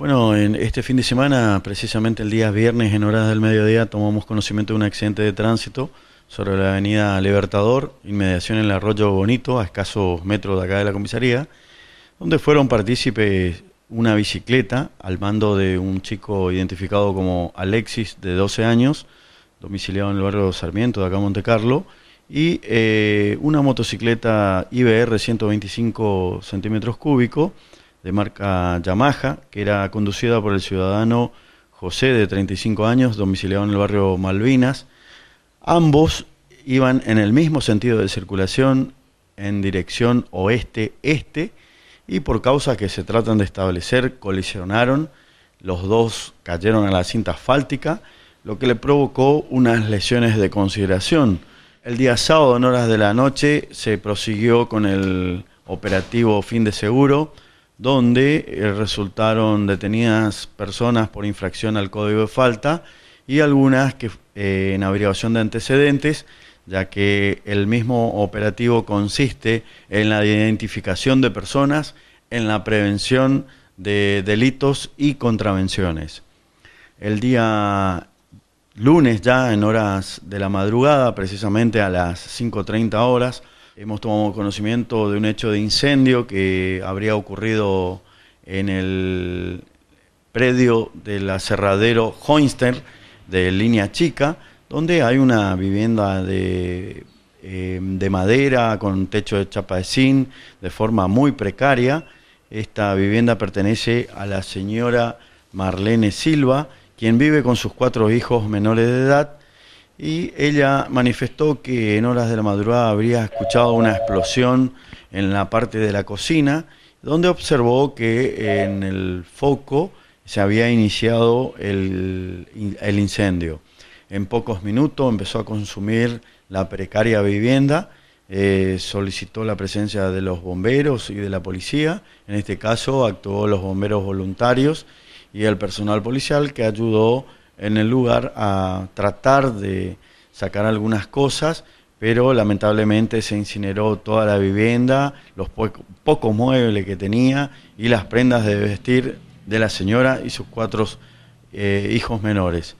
Bueno, en este fin de semana, precisamente el día viernes en horas del mediodía, tomamos conocimiento de un accidente de tránsito sobre la avenida Libertador, inmediación en el arroyo Bonito, a escasos metros de acá de la comisaría, donde fueron partícipes una bicicleta al mando de un chico identificado como Alexis, de 12 años, domiciliado en el barrio Sarmiento, de acá Monte Carlo, y eh, una motocicleta IBR 125 centímetros cúbicos, de marca Yamaha, que era conducida por el ciudadano José, de 35 años, domiciliado en el barrio Malvinas. Ambos iban en el mismo sentido de circulación en dirección oeste-este y por causas que se tratan de establecer colisionaron, los dos cayeron a la cinta asfáltica, lo que le provocó unas lesiones de consideración. El día sábado en horas de la noche se prosiguió con el operativo fin de seguro, donde eh, resultaron detenidas personas por infracción al código de falta y algunas que eh, en averiguación de antecedentes, ya que el mismo operativo consiste en la identificación de personas, en la prevención de delitos y contravenciones. El día lunes ya en horas de la madrugada, precisamente a las 5.30 horas, Hemos tomado conocimiento de un hecho de incendio que habría ocurrido en el predio del aserradero Hoinster de Línea Chica, donde hay una vivienda de, em, de madera con techo de chapa de zinc de forma muy precaria. Esta vivienda pertenece a la señora Marlene Silva, quien vive con sus cuatro hijos menores de edad y ella manifestó que en horas de la madrugada habría escuchado una explosión en la parte de la cocina, donde observó que en el foco se había iniciado el, incendio. En pocos minutos empezó a consumir la precaria vivienda, eh, solicitó la presencia de los bomberos y de la policía, en este caso actuó los bomberos voluntarios y el personal policial que ayudó en el lugar a tratar de sacar algunas cosas, pero lamentablemente se incineró toda la vivienda, los pocos muebles que tenía y las prendas de vestir de la señora y sus cuatro eh, hijos menores.